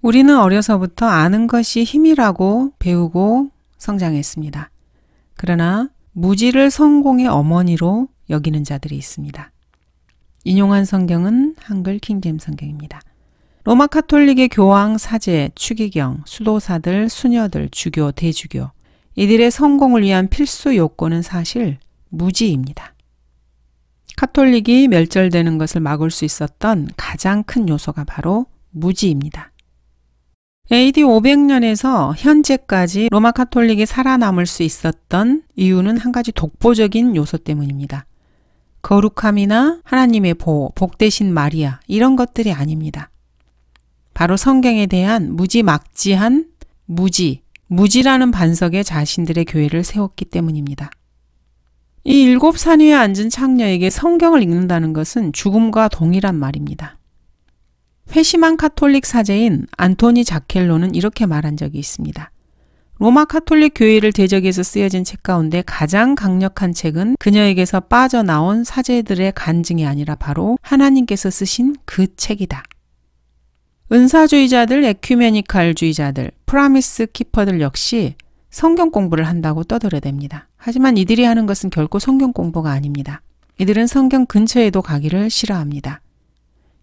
우리는 어려서부터 아는 것이 힘이라고 배우고 성장했습니다. 그러나 무지를 성공의 어머니로 여기는 자들이 있습니다. 인용한 성경은 한글 킹잼 성경입니다. 로마 카톨릭의 교황, 사제, 추기경, 수도사들, 수녀들, 주교, 대주교 이들의 성공을 위한 필수 요건은 사실 무지입니다. 카톨릭이 멸절되는 것을 막을 수 있었던 가장 큰 요소가 바로 무지입니다. AD 500년에서 현재까지 로마 카톨릭이 살아남을 수 있었던 이유는 한 가지 독보적인 요소 때문입니다. 거룩함이나 하나님의 보호, 복되신 마리아, 이런 것들이 아닙니다. 바로 성경에 대한 무지막지한 무지, 무지라는 반석에 자신들의 교회를 세웠기 때문입니다. 이 일곱 산 위에 앉은 창녀에게 성경을 읽는다는 것은 죽음과 동일한 말입니다. 회심한 카톨릭 사제인 안토니 자켈로는 이렇게 말한 적이 있습니다. 로마 카톨릭 교회를 대적해서 쓰여진 책 가운데 가장 강력한 책은 그녀에게서 빠져나온 사제들의 간증이 아니라 바로 하나님께서 쓰신 그 책이다. 은사주의자들, 에큐메니칼주의자들, 프라미스 키퍼들 역시 성경 공부를 한다고 떠들어댑니다. 하지만 이들이 하는 것은 결코 성경 공부가 아닙니다. 이들은 성경 근처에도 가기를 싫어합니다.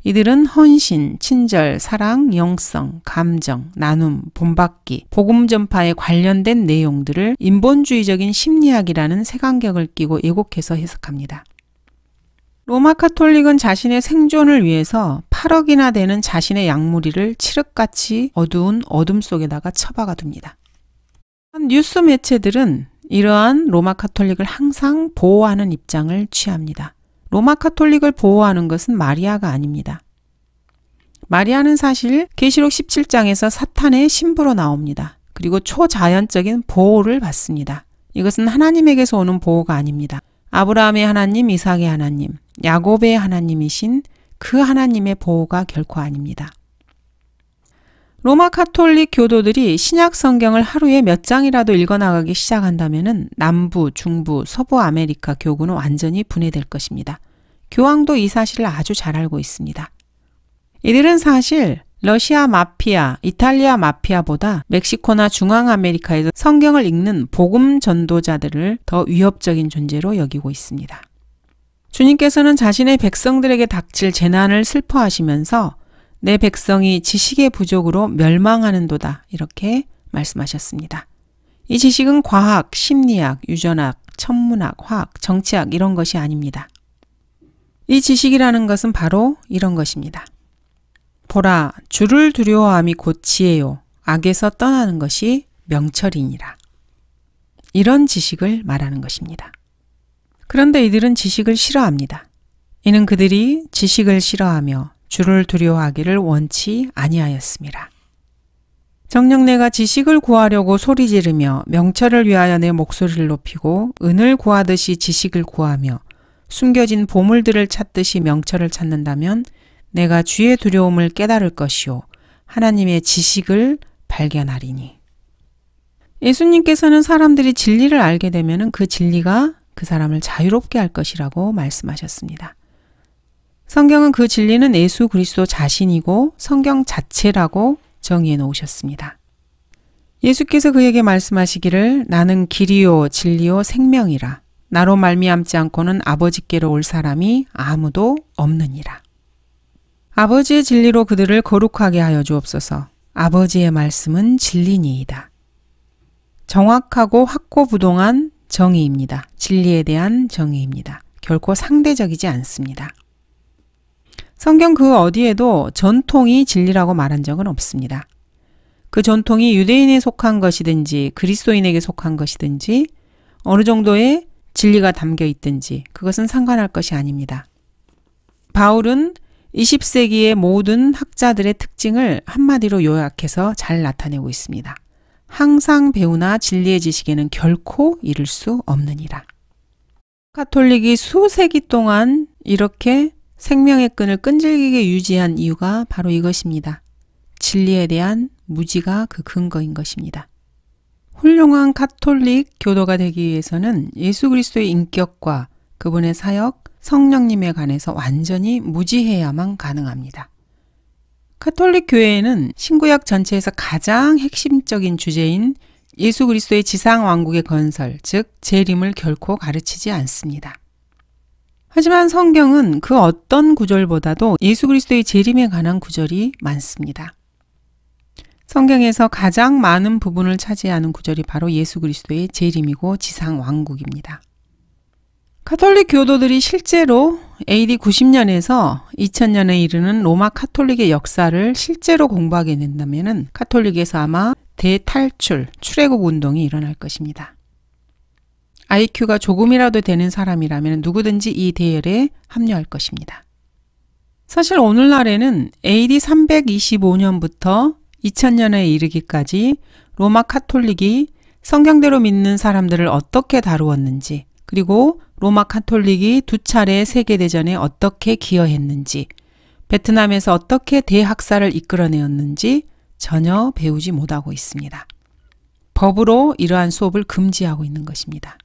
이들은 헌신, 친절, 사랑, 영성, 감정, 나눔, 본받기, 복음 전파에 관련된 내용들을 인본주의적인 심리학이라는 색안경을 끼고 예곡해서 해석합니다. 로마 카톨릭은 자신의 생존을 위해서 8억이나 되는 자신의 약물이를 칠흑같이 어두운 어둠 속에다가 처박아 둡니다. 뉴스 매체들은 이러한 로마 카톨릭을 항상 보호하는 입장을 취합니다. 로마 카톨릭을 보호하는 것은 마리아가 아닙니다. 마리아는 사실 계시록 17장에서 사탄의 신부로 나옵니다. 그리고 초자연적인 보호를 받습니다. 이것은 하나님에게서 오는 보호가 아닙니다. 아브라함의 하나님, 이삭의 하나님, 야곱의 하나님이신 그 하나님의 보호가 결코 아닙니다. 로마 카톨릭 교도들이 신약 성경을 하루에 몇 장이라도 읽어나가기 시작한다면 남부, 중부, 서부 아메리카 교구는 완전히 분해될 것입니다. 교황도 이 사실을 아주 잘 알고 있습니다. 이들은 사실 러시아 마피아, 이탈리아 마피아보다 멕시코나 중앙아메리카에서 성경을 읽는 복음 전도자들을 더 위협적인 존재로 여기고 있습니다. 주님께서는 자신의 백성들에게 닥칠 재난을 슬퍼하시면서 내 백성이 지식의 부족으로 멸망하는도다 이렇게 말씀하셨습니다. 이 지식은 과학, 심리학, 유전학, 천문학, 화학, 정치학 이런 것이 아닙니다. 이 지식이라는 것은 바로 이런 것입니다. 보라, 주를 두려워함이 곧치에요 악에서 떠나는 것이 명철이니라. 이런 지식을 말하는 것입니다. 그런데 이들은 지식을 싫어합니다. 이는 그들이 지식을 싫어하며 주를 두려워하기를 원치 아니하였습니다. 정령내가 지식을 구하려고 소리 지르며 명철을 위하여 내 목소리를 높이고 은을 구하듯이 지식을 구하며 숨겨진 보물들을 찾듯이 명철을 찾는다면 내가 주의 두려움을 깨달을 것이요. 하나님의 지식을 발견하리니. 예수님께서는 사람들이 진리를 알게 되면 그 진리가 그 사람을 자유롭게 할 것이라고 말씀하셨습니다. 성경은 그 진리는 예수 그리스도 자신이고 성경 자체라고 정의해 놓으셨습니다. 예수께서 그에게 말씀하시기를 나는 길이요 진리요 생명이라 나로 말미암지 않고는 아버지께로 올 사람이 아무도 없느니라. 아버지의 진리로 그들을 거룩하게 하여 주옵소서. 아버지의 말씀은 진리니이다. 정확하고 확고부동한 정의입니다. 진리에 대한 정의입니다. 결코 상대적이지 않습니다. 성경 그 어디에도 전통이 진리라고 말한 적은 없습니다. 그 전통이 유대인에 속한 것이든지 그리스도인에게 속한 것이든지 어느 정도의 진리가 담겨 있든지 그것은 상관할 것이 아닙니다. 바울은 20세기의 모든 학자들의 특징을 한마디로 요약해서 잘 나타내고 있습니다. 항상 배우나 진리의 지식에는 결코 이를 수 없느니라. 카톨릭이 수세기 동안 이렇게 생명의 끈을 끈질기게 유지한 이유가 바로 이것입니다. 진리에 대한 무지가 그 근거인 것입니다. 훌륭한 카톨릭 교도가 되기 위해서는 예수 그리스도의 인격과 그분의 사역, 성령님에 관해서 완전히 무지해야만 가능합니다. 카톨릭 교회에는 신구약 전체에서 가장 핵심적인 주제인 예수 그리스도의 지상 왕국의 건설, 즉 재림을 결코 가르치지 않습니다. 하지만 성경은 그 어떤 구절보다도 예수 그리스도의 재림에 관한 구절이 많습니다. 성경에서 가장 많은 부분을 차지하는 구절이 바로 예수 그리스도의 재림이고 지상 왕국입니다. 카톨릭 교도들이 실제로 AD 90년에서 2000년에 이르는 로마 카톨릭의 역사를 실제로 공부하게 된다면 카톨릭에서 아마 대탈출, 출애굽 운동이 일어날 것입니다. IQ가 조금이라도 되는 사람이라면 누구든지 이 대열에 합류할 것입니다. 사실 오늘날에는 AD 325년부터 2000년에 이르기까지 로마 카톨릭이 성경대로 믿는 사람들을 어떻게 다루었는지, 그리고 로마 카톨릭이 두 차례 세계대전에 어떻게 기여했는지, 베트남에서 어떻게 대학살을 이끌어내었는지 전혀 배우지 못하고 있습니다. 법으로 이러한 수업을 금지하고 있는 것입니다.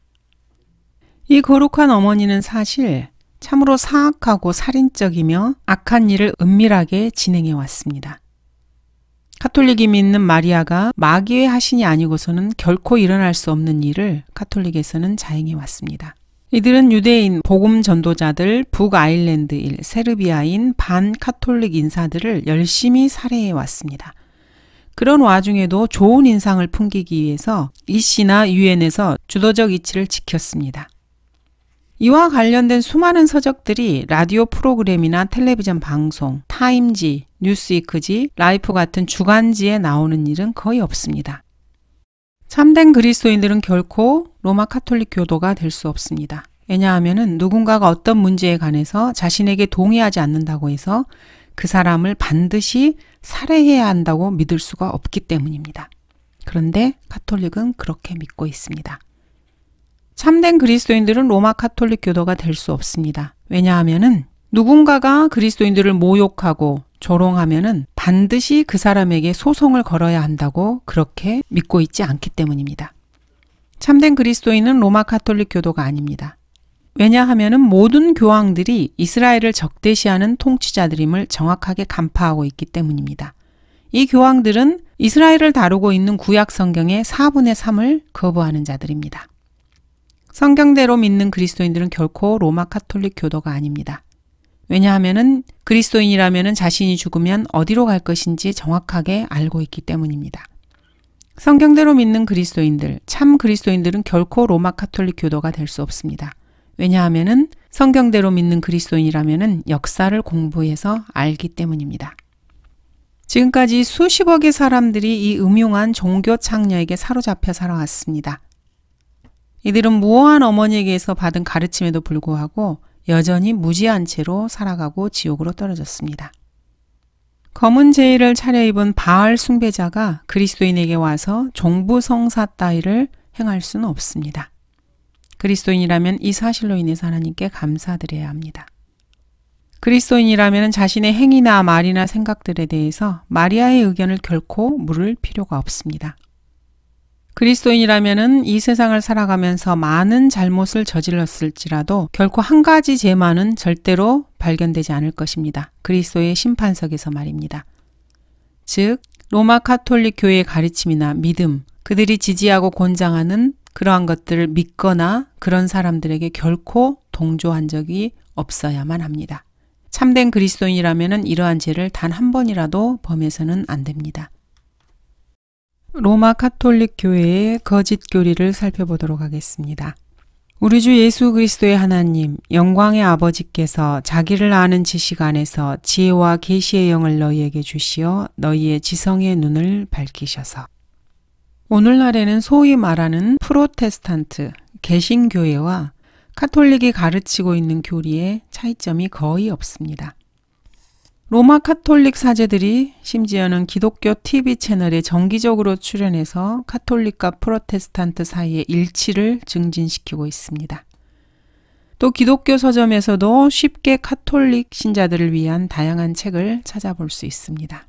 이 거룩한 어머니는 사실 참으로 사악하고 살인적이며 악한 일을 은밀하게 진행해 왔습니다. 카톨릭이 믿는 마리아가 마귀의 하신이 아니고서는 결코 일어날 수 없는 일을 카톨릭에서는 자행해 왔습니다. 이들은 유대인, 복음 전도자들, 북아일랜드일, 세르비아인, 반 카톨릭 인사들을 열심히 살해해 왔습니다. 그런 와중에도 좋은 인상을 풍기기 위해서 이 씨나 유엔에서 주도적 위치를 지켰습니다. 이와 관련된 수많은 서적들이 라디오 프로그램이나 텔레비전 방송, 타임지, 뉴스이크지, 라이프 같은 주간지에 나오는 일은 거의 없습니다. 참된 그리스도인들은 결코 로마 카톨릭 교도가 될 수 없습니다. 왜냐하면 누군가가 어떤 문제에 관해서 자신에게 동의하지 않는다고 해서 그 사람을 반드시 살해해야 한다고 믿을 수가 없기 때문입니다. 그런데 카톨릭은 그렇게 믿고 있습니다. 참된 그리스도인들은 로마 카톨릭 교도가 될 수 없습니다. 왜냐하면은 누군가가 그리스도인들을 모욕하고 조롱하면은 반드시 그 사람에게 소송을 걸어야 한다고 그렇게 믿고 있지 않기 때문입니다. 참된 그리스도인은 로마 카톨릭 교도가 아닙니다. 왜냐하면은 모든 교황들이 이스라엘을 적대시하는 통치자들임을 정확하게 간파하고 있기 때문입니다. 이 교황들은 이스라엘을 다루고 있는 구약 성경의 4분의 3을 거부하는 자들입니다. 성경대로 믿는 그리스도인들은 결코 로마 카톨릭 교도가 아닙니다. 왜냐하면은 그리스도인이라면은 자신이 죽으면 어디로 갈 것인지 정확하게 알고 있기 때문입니다. 성경대로 믿는 그리스도인들, 참 그리스도인들은 결코 로마 카톨릭 교도가 될 수 없습니다. 왜냐하면은 성경대로 믿는 그리스도인이라면은 역사를 공부해서 알기 때문입니다. 지금까지 수십억의 사람들이 이 음흉한 종교 창녀에게 사로잡혀 살아왔습니다. 이들은 무어한 어머니에게서 받은 가르침에도 불구하고 여전히 무지한 채로 살아가고 지옥으로 떨어졌습니다. 검은 제의를 차려입은 바알 숭배자가 그리스도인에게 와서 종부 성사 따위를 행할 수는 없습니다. 그리스도인이라면 이 사실로 인해서 하나님께 감사드려야 합니다. 그리스도인이라면 자신의 행위나 말이나 생각들에 대해서 마리아의 의견을 결코 물을 필요가 없습니다. 그리스도인이라면은 이 세상을 살아가면서 많은 잘못을 저질렀을지라도 결코 한 가지 죄만은 절대로 발견되지 않을 것입니다. 그리스도의 심판석에서 말입니다. 즉, 로마 카톨릭 교회의 가르침이나 믿음, 그들이 지지하고 권장하는 그러한 것들을 믿거나 그런 사람들에게 결코 동조한 적이 없어야만 합니다. 참된 그리스도인이라면 이러한 죄를 단 한 번이라도 범해서는 안 됩니다. 로마 카톨릭 교회의 거짓 교리를 살펴보도록 하겠습니다. 우리 주 예수 그리스도의 하나님 영광의 아버지께서 자기를 아는 지식 안에서 지혜와 계시의 영을 너희에게 주시어 너희의 지성의 눈을 밝히셔서 오늘날에는 소위 말하는 프로테스탄트 개신교회와 카톨릭이 가르치고 있는 교리의 차이점이 거의 없습니다. 로마 카톨릭 사제들이 심지어는 기독교 TV 채널에 정기적으로 출연해서 카톨릭과 프로테스탄트 사이의 일치를 증진시키고 있습니다. 또 기독교 서점에서도 쉽게 카톨릭 신자들을 위한 다양한 책을 찾아볼 수 있습니다.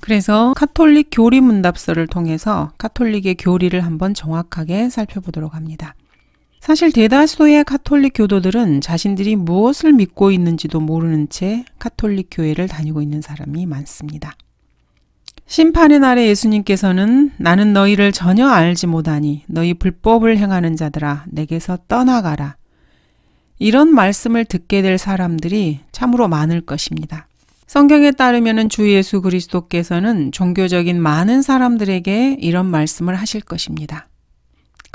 그래서 카톨릭 교리 문답서를 통해서 카톨릭의 교리를 한번 정확하게 살펴보도록 합니다. 사실 대다수의 카톨릭 교도들은 자신들이 무엇을 믿고 있는지도 모르는 채 카톨릭 교회를 다니고 있는 사람이 많습니다. 심판의 날에 예수님께서는 나는 너희를 전혀 알지 못하니 너희 불법을 행하는 자들아 내게서 떠나가라. 이런 말씀을 듣게 될 사람들이 참으로 많을 것입니다. 성경에 따르면 주 예수 그리스도께서는 종교적인 많은 사람들에게 이런 말씀을 하실 것입니다.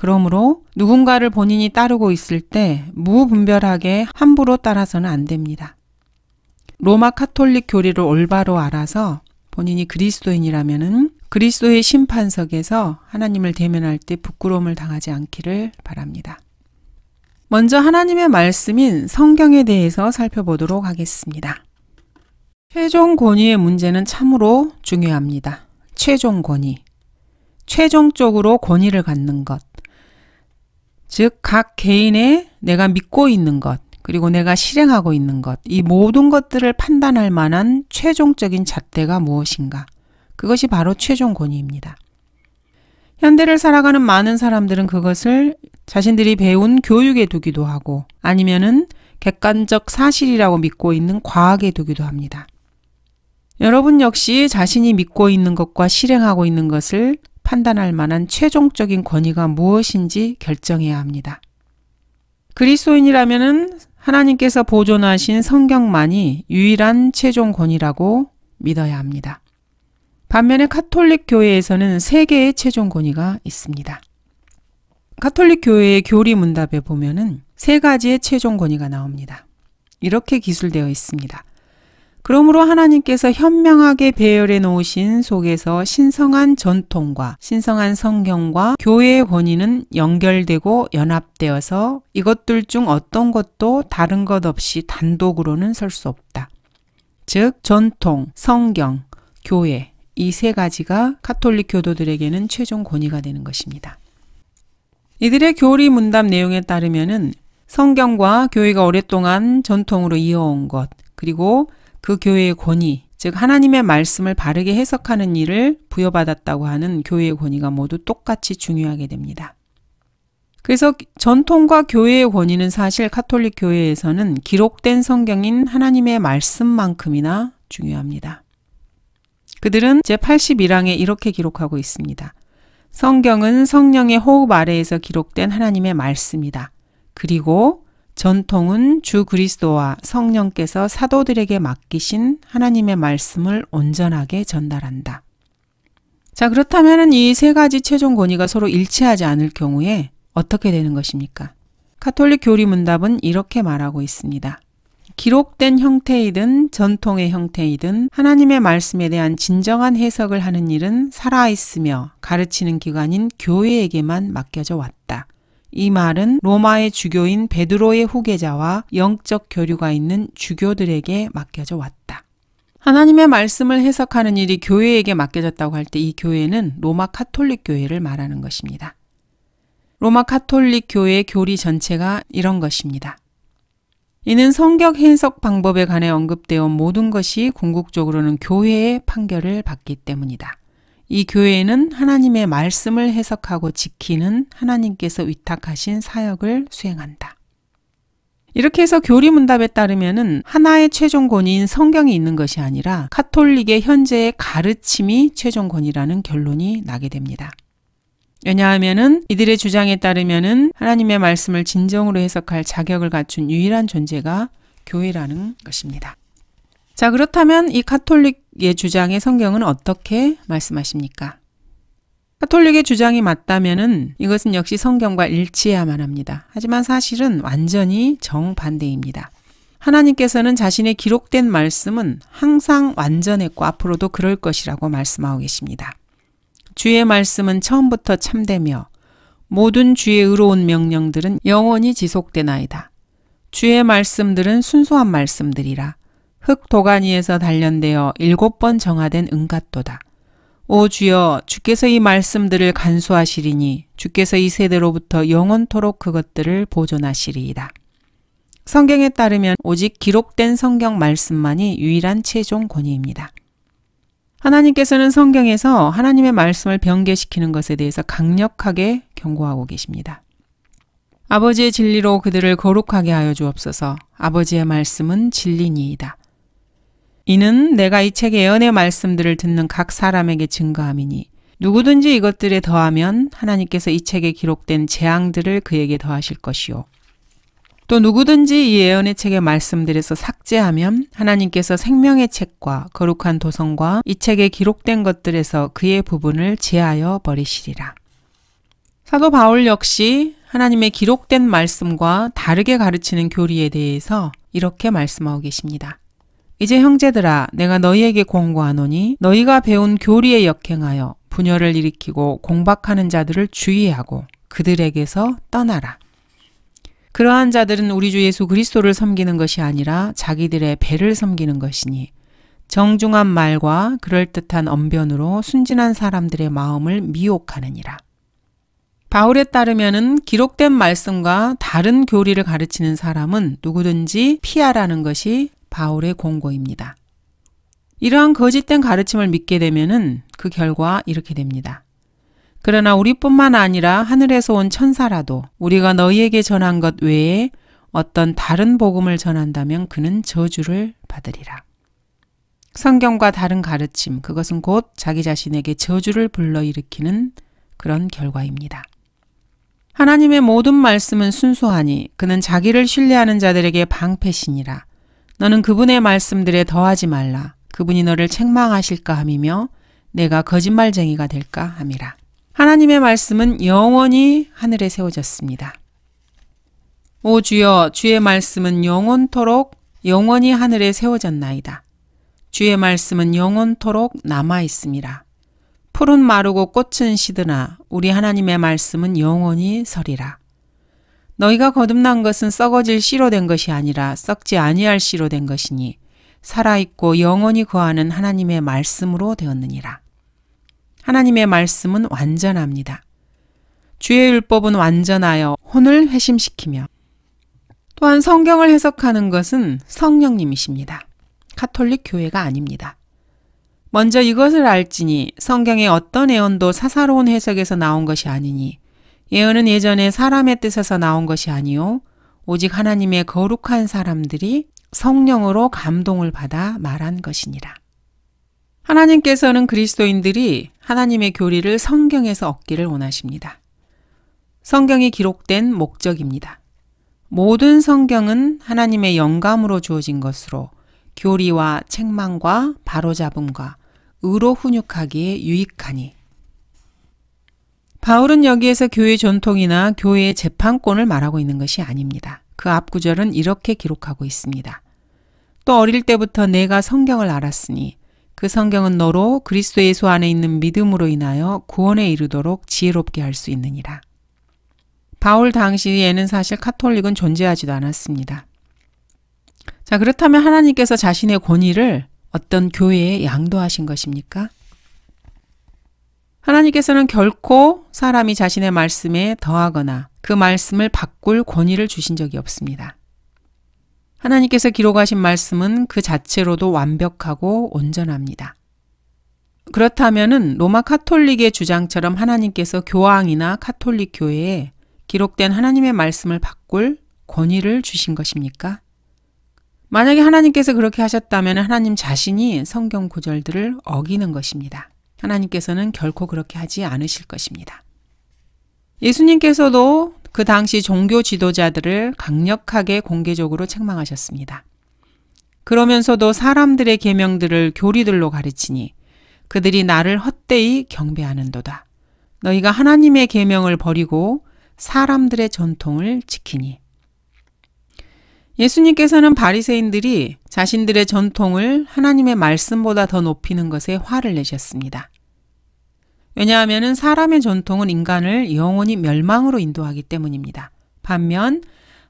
그러므로 누군가를 본인이 따르고 있을 때 무분별하게 함부로 따라서는 안 됩니다. 로마 카톨릭 교리를 올바로 알아서 본인이 그리스도인이라면 그리스도의 심판석에서 하나님을 대면할 때 부끄러움을 당하지 않기를 바랍니다. 먼저 하나님의 말씀인 성경에 대해서 살펴보도록 하겠습니다. 최종 권위의 문제는 참으로 중요합니다. 최종 권위. 최종적으로 권위를 갖는 것. 즉, 각 개인의 내가 믿고 있는 것, 그리고 내가 실행하고 있는 것, 이 모든 것들을 판단할 만한 최종적인 잣대가 무엇인가. 그것이 바로 최종 권위입니다. 현대를 살아가는 많은 사람들은 그것을 자신들이 배운 교육에 두기도 하고 아니면은 객관적 사실이라고 믿고 있는 과학에 두기도 합니다. 여러분 역시 자신이 믿고 있는 것과 실행하고 있는 것을 판단할 만한 최종적인 권위가 무엇인지 결정해야 합니다. 그리스도인이라면 하나님께서 보존하신 성경만이 유일한 최종 권위라고 믿어야 합니다. 반면에 카톨릭 교회에서는 세 개의 최종 권위가 있습니다. 카톨릭 교회의 교리 문답에 보면세 가지의 최종 권위가 나옵니다. 이렇게 기술되어 있습니다. 그러므로 하나님께서 현명하게 배열해 놓으신 속에서 신성한 전통과 신성한 성경과 교회의 권위는 연결되고 연합되어서 이것들 중 어떤 것도 다른 것 없이 단독으로는 설 수 없다. 즉, 전통, 성경, 교회, 이 세 가지가 카톨릭 교도들에게는 최종 권위가 되는 것입니다. 이들의 교리 문답 내용에 따르면 성경과 교회가 오랫동안 전통으로 이어온 것, 그리고 그 교회의 권위, 즉 하나님의 말씀을 바르게 해석하는 일을 부여받았다고 하는 교회의 권위가 모두 똑같이 중요하게 됩니다. 그래서 전통과 교회의 권위는 사실 카톨릭 교회에서는 기록된 성경인 하나님의 말씀만큼이나 중요합니다. 그들은 제81항에 이렇게 기록하고 있습니다. 성경은 성령의 호흡 아래에서 기록된 하나님의 말씀이다. 그리고 전통은 주 그리스도와 성령께서 사도들에게 맡기신 하나님의 말씀을 온전하게 전달한다. 자, 그렇다면 이 세 가지 최종 권위가 서로 일치하지 않을 경우에 어떻게 되는 것입니까? 카톨릭 교리 문답은 이렇게 말하고 있습니다. 기록된 형태이든 전통의 형태이든 하나님의 말씀에 대한 진정한 해석을 하는 일은 살아있으며 가르치는 기관인 교회에게만 맡겨져 왔다. 이 말은 로마의 주교인 베드로의 후계자와 영적 교류가 있는 주교들에게 맡겨져 왔다. 하나님의 말씀을 해석하는 일이 교회에게 맡겨졌다고 할 때 이 교회는 로마 카톨릭 교회를 말하는 것입니다. 로마 카톨릭 교회의 교리 전체가 이런 것입니다. 이는 성격 해석 방법에 관해 언급되어 모든 것이 궁극적으로는 교회의 판결을 받기 때문이다. 이 교회는 하나님의 말씀을 해석하고 지키는 하나님께서 위탁하신 사역을 수행한다. 이렇게 해서 교리문답에 따르면 하나의 최종 권위인 성경이 있는 것이 아니라 카톨릭의 현재의 가르침이 최종 권위라는 결론이 나게 됩니다. 왜냐하면 이들의 주장에 따르면 하나님의 말씀을 진정으로 해석할 자격을 갖춘 유일한 존재가 교회라는 것입니다. 자, 그렇다면 이 카톨릭의 주장의 성경은 어떻게 말씀하십니까? 카톨릭의 주장이 맞다면은 이것은 역시 성경과 일치해야만 합니다. 하지만 사실은 완전히 정반대입니다. 하나님께서는 자신의 기록된 말씀은 항상 완전했고 앞으로도 그럴 것이라고 말씀하고 계십니다. 주의 말씀은 처음부터 참되며 모든 주의 의로운 명령들은 영원히 지속되나이다. 주의 말씀들은 순수한 말씀들이라 흙 도가니에서 단련되어 일곱 번 정화된 은갓도다. 오 주여 주께서 이 말씀들을 간수하시리니 주께서 이 세대로부터 영원토록 그것들을 보존하시리이다. 성경에 따르면 오직 기록된 성경 말씀만이 유일한 최종 권위입니다. 하나님께서는 성경에서 하나님의 말씀을 변개시키는 것에 대해서 강력하게 경고하고 계십니다. 아버지의 진리로 그들을 거룩하게 하여 주옵소서 아버지의 말씀은 진리니이다. 이는 내가 이 책의 예언의 말씀들을 듣는 각 사람에게 증거함이니 누구든지 이것들에 더하면 하나님께서 이 책에 기록된 재앙들을 그에게 더하실 것이요. 또 누구든지 이 예언의 책의 말씀들에서 삭제하면 하나님께서 생명의 책과 거룩한 도성과 이 책에 기록된 것들에서 그의 부분을 제하여 버리시리라. 사도 바울 역시 하나님의 기록된 말씀과 다르게 가르치는 교리에 대해서 이렇게 말씀하고 계십니다. 이제 형제들아 내가 너희에게 권고하노니 너희가 배운 교리에 역행하여 분열을 일으키고 공박하는 자들을 주의하고 그들에게서 떠나라. 그러한 자들은 우리 주 예수 그리스도를 섬기는 것이 아니라 자기들의 배를 섬기는 것이니 정중한 말과 그럴듯한 언변으로 순진한 사람들의 마음을 미혹하느니라. 바울에 따르면은 기록된 말씀과 다른 교리를 가르치는 사람은 누구든지 피하라는 것이 바울의 공고입니다. 이러한 거짓된 가르침을 믿게 되면은 그 결과 이렇게 됩니다. 그러나 우리뿐만 아니라 하늘에서 온 천사라도 우리가 너희에게 전한 것 외에 어떤 다른 복음을 전한다면 그는 저주를 받으리라. 성경과 다른 가르침, 그것은 곧 자기 자신에게 저주를 불러일으키는 그런 결과입니다. 하나님의 모든 말씀은 순수하니 그는 자기를 신뢰하는 자들에게 방패신이라 너는 그분의 말씀들에 더하지 말라. 그분이 너를 책망하실까 함이며 내가 거짓말쟁이가 될까 함이라. 하나님의 말씀은 영원히 하늘에 세워졌습니다. 오 주여 주의 말씀은 영원토록 영원히 하늘에 세워졌나이다. 주의 말씀은 영원토록 남아 있음이라. 푸른 마르고 꽃은 시드나 우리 하나님의 말씀은 영원히 서리라. 너희가 거듭난 것은 썩어질 씨로 된 것이 아니라 썩지 아니할 씨로 된 것이니 살아있고 영원히 거하는 하나님의 말씀으로 되었느니라. 하나님의 말씀은 완전합니다. 주의 율법은 완전하여 혼을 회심시키며 또한 성경을 해석하는 것은 성령님이십니다. 카톨릭 교회가 아닙니다. 먼저 이것을 알지니 성경의 어떤 애언도 사사로운 해석에서 나온 것이 아니니 예언은 예전에 사람의 뜻에서 나온 것이 아니요 오직 하나님의 거룩한 사람들이 성령으로 감동을 받아 말한 것이니라. 하나님께서는 그리스도인들이 하나님의 교리를 성경에서 얻기를 원하십니다. 성경이 기록된 목적입니다. 모든 성경은 하나님의 영감으로 주어진 것으로 교리와 책망과 바로잡음과 의로 훈육하기에 유익하니 바울은 여기에서 교회 전통이나 교회의 재판권을 말하고 있는 것이 아닙니다. 그 앞 구절은 이렇게 기록하고 있습니다. 또 어릴 때부터 내가 성경을 알았으니 그 성경은 너로 그리스도 예수 안에 있는 믿음으로 인하여 구원에 이르도록 지혜롭게 할 수 있느니라. 바울 당시에는 사실 카톨릭은 존재하지도 않았습니다. 자, 그렇다면 하나님께서 자신의 권위를 어떤 교회에 양도하신 것입니까? 하나님께서는 결코 사람이 자신의 말씀에 더하거나 그 말씀을 바꿀 권위를 주신 적이 없습니다. 하나님께서 기록하신 말씀은 그 자체로도 완벽하고 온전합니다. 그렇다면은 로마 카톨릭의 주장처럼 하나님께서 교황이나 카톨릭 교회에 기록된 하나님의 말씀을 바꿀 권위를 주신 것입니까? 만약에 하나님께서 그렇게 하셨다면 하나님 자신이 성경 구절들을 어기는 것입니다. 하나님께서는 결코 그렇게 하지 않으실 것입니다. 예수님께서도 그 당시 종교 지도자들을 강력하게 공개적으로 책망하셨습니다. 그러면서도 사람들의 계명들을 교리들로 가르치니 그들이 나를 헛되이 경배하는도다. 너희가 하나님의 계명을 버리고 사람들의 전통을 지키니. 예수님께서는 바리새인들이 자신들의 전통을 하나님의 말씀보다 더 높이는 것에 화를 내셨습니다. 왜냐하면 사람의 전통은 인간을 영원히 멸망으로 인도하기 때문입니다. 반면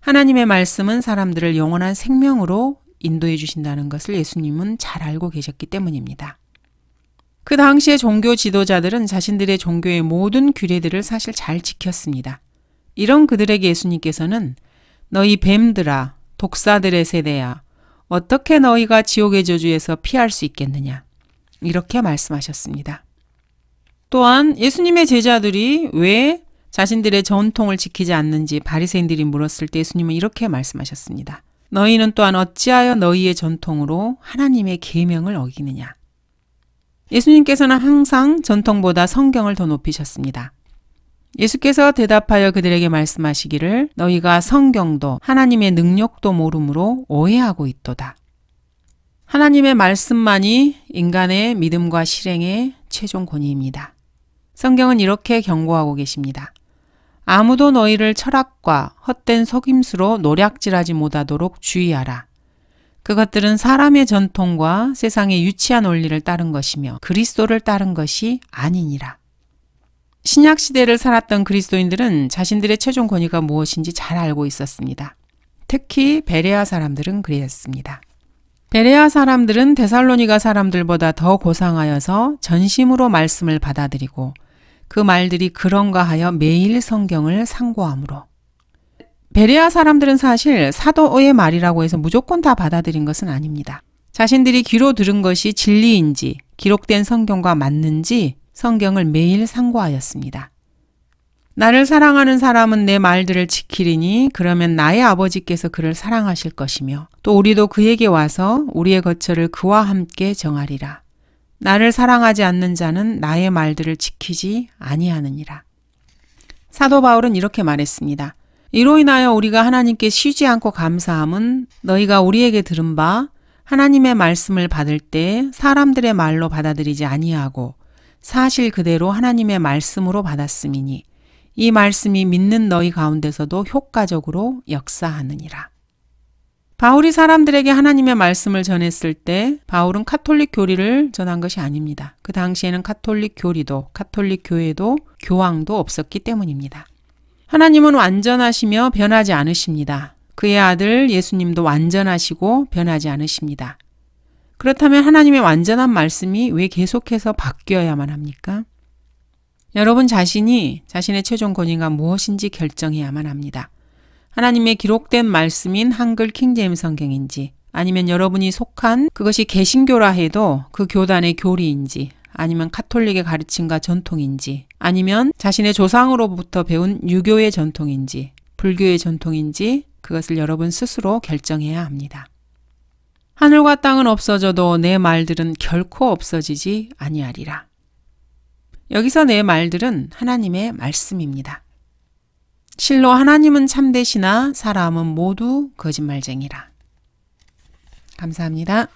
하나님의 말씀은 사람들을 영원한 생명으로 인도해 주신다는 것을 예수님은 잘 알고 계셨기 때문입니다. 그 당시의 종교 지도자들은 자신들의 종교의 모든 규례들을 사실 잘 지켰습니다. 이런 그들에게 예수님께서는 너희 뱀들아, 독사들의 세대야, 어떻게 너희가 지옥의 저주에서 피할 수 있겠느냐? 이렇게 말씀하셨습니다. 또한 예수님의 제자들이 왜 자신들의 전통을 지키지 않는지 바리새인들이 물었을 때 예수님은 이렇게 말씀하셨습니다. 너희는 또한 어찌하여 너희의 전통으로 하나님의 계명을 어기느냐? 예수님께서는 항상 전통보다 성경을 더 높이셨습니다. 예수께서 대답하여 그들에게 말씀하시기를 너희가 성경도 하나님의 능력도 모름으로 오해하고 있도다. 하나님의 말씀만이 인간의 믿음과 실행의 최종 권위입니다. 성경은 이렇게 경고하고 계십니다. 아무도 너희를 철학과 헛된 속임수로 노략질하지 못하도록 주의하라. 그것들은 사람의 전통과 세상의 유치한 원리를 따른 것이며 그리스도를 따른 것이 아니니라. 신약 시대를 살았던 그리스도인들은 자신들의 최종 권위가 무엇인지 잘 알고 있었습니다. 특히 베레아 사람들은 그랬습니다. 베레아 사람들은 데살로니가 사람들보다 더 고상하여서 전심으로 말씀을 받아들이고 그 말들이 그런가 하여 매일 성경을 상고함으로. 베레아 사람들은 사실 사도의 말이라고 해서 무조건 다 받아들인 것은 아닙니다. 자신들이 귀로 들은 것이 진리인지 기록된 성경과 맞는지 성경을 매일 상고하였습니다. 나를 사랑하는 사람은 내 말들을 지키리니 그러면 나의 아버지께서 그를 사랑하실 것이며 또 우리도 그에게 와서 우리의 거처를 그와 함께 정하리라. 나를 사랑하지 않는 자는 나의 말들을 지키지 아니하느니라. 사도 바울은 이렇게 말했습니다. 이로 인하여 우리가 하나님께 쉬지 않고 감사함은 너희가 우리에게 들은 바 하나님의 말씀을 받을 때 사람들의 말로 받아들이지 아니하고 사실 그대로 하나님의 말씀으로 받았음이니 이 말씀이 믿는 너희 가운데서도 효과적으로 역사하느니라. 바울이 사람들에게 하나님의 말씀을 전했을 때 바울은 카톨릭 교리를 전한 것이 아닙니다. 그 당시에는 카톨릭 교리도 카톨릭 교회도 교황도 없었기 때문입니다. 하나님은 완전하시며 변하지 않으십니다. 그의 아들 예수님도 완전하시고 변하지 않으십니다. 그렇다면 하나님의 완전한 말씀이 왜 계속해서 바뀌어야만 합니까? 여러분 자신이 자신의 최종 권위가 무엇인지 결정해야만 합니다. 하나님의 기록된 말씀인 한글 킹제임 성경인지 아니면 여러분이 속한 그것이 개신교라 해도 그 교단의 교리인지 아니면 카톨릭의 가르침과 전통인지 아니면 자신의 조상으로부터 배운 유교의 전통인지 불교의 전통인지 그것을 여러분 스스로 결정해야 합니다. 하늘과 땅은 없어져도 내 말들은 결코 없어지지 아니하리라. 여기서 내 말들은 하나님의 말씀입니다. 실로 하나님은 참되시나 사람은 모두 거짓말쟁이라. 감사합니다.